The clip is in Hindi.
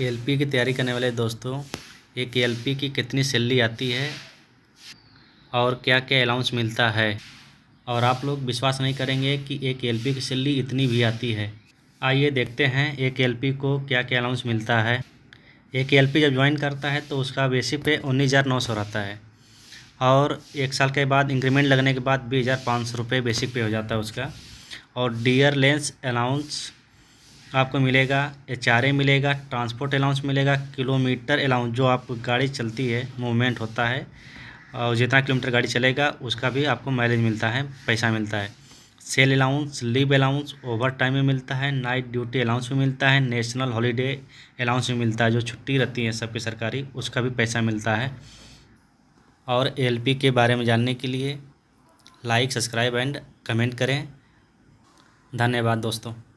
एलपी की तैयारी करने वाले दोस्तों एक एलपी की कितनी सैलरी आती है और क्या क्या अलाउंस मिलता है और आप लोग विश्वास नहीं करेंगे कि एक एलपी की सैलरी इतनी भी आती है आइए देखते हैं एक एलपी को क्या क्या अलाउंस मिलता है एक एलपी जब ज्वाइन करता है तो उसका बेसिक पे उन्नीस हज़ार नौ सौ रहता है और एक साल के बाद इंक्रीमेंट लगने के बाद बीस हज़ार पाँच सौ रुपये बेसिक पे हो जाता है उसका और डियर लेंस अलाउंस आपको मिलेगा एच मिलेगा ट्रांसपोर्ट अलाउंस मिलेगा किलोमीटर अलाउंस जो आप गाड़ी चलती है मूवमेंट होता है और जितना किलोमीटर गाड़ी चलेगा उसका भी आपको माइलेज मिलता है पैसा मिलता है cell allowance leave allowance overtime में मिलता है नाइट ड्यूटी अलाउंस भी मिलता है नेशनल हॉलीडे अलाउंस भी मिलता है जो छुट्टी रहती है सबकी सरकारी उसका भी पैसा मिलता है और पी के बारे में जानने के लिए लाइक सब्सक्राइब एंड कमेंट करें धन्यवाद दोस्तों